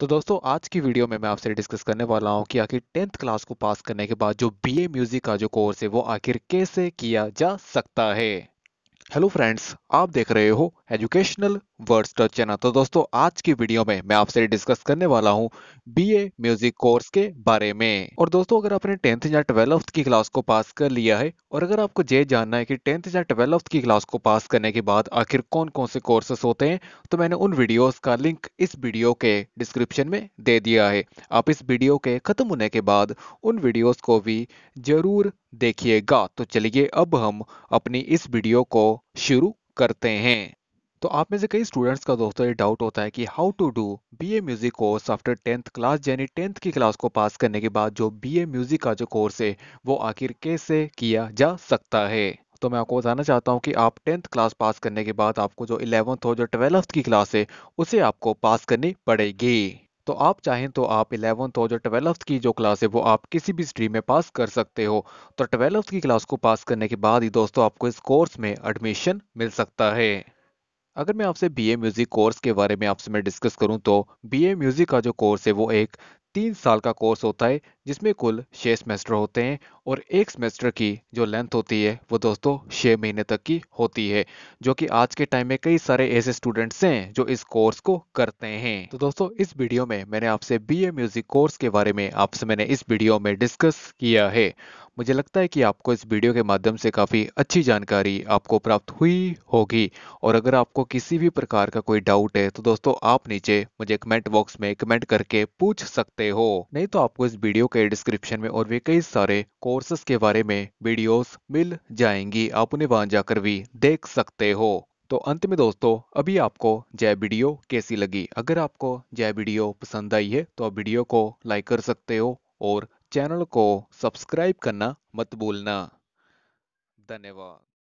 तो दोस्तों आज की वीडियो में मैं आपसे डिस्कस करने वाला हूं कि आखिर टेंथ क्लास को पास करने के बाद जो बीए म्यूजिक का जो कोर्स है वो आखिर कैसे किया जा सकता है हेलो फ्रेंड्स आप देख रहे हो एजुकेशनल वर्ड्स टच चैनल तो दोस्तों आज की वीडियो में मैं आपसे डिस्कस करने वाला हूँ बीए म्यूजिक कोर्स के बारे में और दोस्तों अगर आपने टेंथ या ट्वेल्थ की क्लास को पास कर लिया है और अगर आपको ये जानना है कि टेंथ या ट्वेल्थ की क्लास को पास करने के बाद आखिर कौन कौन से कोर्सेस होते हैं तो मैंने उन वीडियोज का लिंक इस वीडियो के डिस्क्रिप्शन में दे दिया है आप इस वीडियो के खत्म होने के बाद उन वीडियोज को भी जरूर देखिएगा तो चलिए अब हम अपनी इस वीडियो को शुरू करते हैं तो आप में से कई स्टूडेंट्स का दोस्तों ये डाउट होता है कि how to do B A music course after tenth class यानी टेंथ की क्लास को पास करने के बाद जो बी ए म्यूज़िक का जो कोर्स है वो आखिर कैसे किया जा सकता है तो मैं आपको बताना चाहता हूँ कि आप टेंथ क्लास पास करने के बाद आपको जो इलेवंथ हो जो ट्वेल्थ की क्लास है उसे आपको पास करनी पड़ेगी तो आप चाहें तो आप इलेवंथ हो जो ट्वेल्थ की जो क्लास है वो आप किसी भी स्ट्रीम में पास कर सकते हो तो ट्वेल्थ की क्लास को पास करने के बाद ही दोस्तों आपको इस कोर्स में एडमिशन मिल सकता है अगर मैं आपसे बी ए म्यूज़िक कोर्स के बारे में आपसे मैं डिस्कस करूं तो बी ए म्यूज़िक का जो कोर्स है वो एक तीन साल का कोर्स होता है जिसमें कुल छः सेमेस्टर होते हैं और एक सेमेस्टर की जो लेंथ होती है वो दोस्तों छः महीने तक की होती है जो कि आज के टाइम में कई सारे ऐसे स्टूडेंट्स हैं जो इस कोर्स को करते हैं तो दोस्तों इस वीडियो में मैंने आपसे बी म्यूजिक कोर्स के बारे में आपसे मैंने इस वीडियो में डिस्कस किया है मुझे लगता है कि आपको इस वीडियो के माध्यम से काफ़ी अच्छी जानकारी आपको प्राप्त हुई होगी और अगर आपको किसी भी प्रकार का कोई डाउट है तो दोस्तों आप नीचे मुझे कमेंट बॉक्स में कमेंट करके पूछ सकते हो नहीं तो आपको इस वीडियो के डिस्क्रिप्शन में और भी कई सारे कोर्सेस के बारे में वीडियोस मिल जाएंगी आप उन्हें वहां जाकर भी देख सकते हो तो अंत में दोस्तों अभी आपको जय वीडियो कैसी लगी अगर आपको जय वीडियो पसंद आई है तो आप वीडियो को लाइक कर सकते हो और चैनल को सब्सक्राइब करना मत भूलना धन्यवाद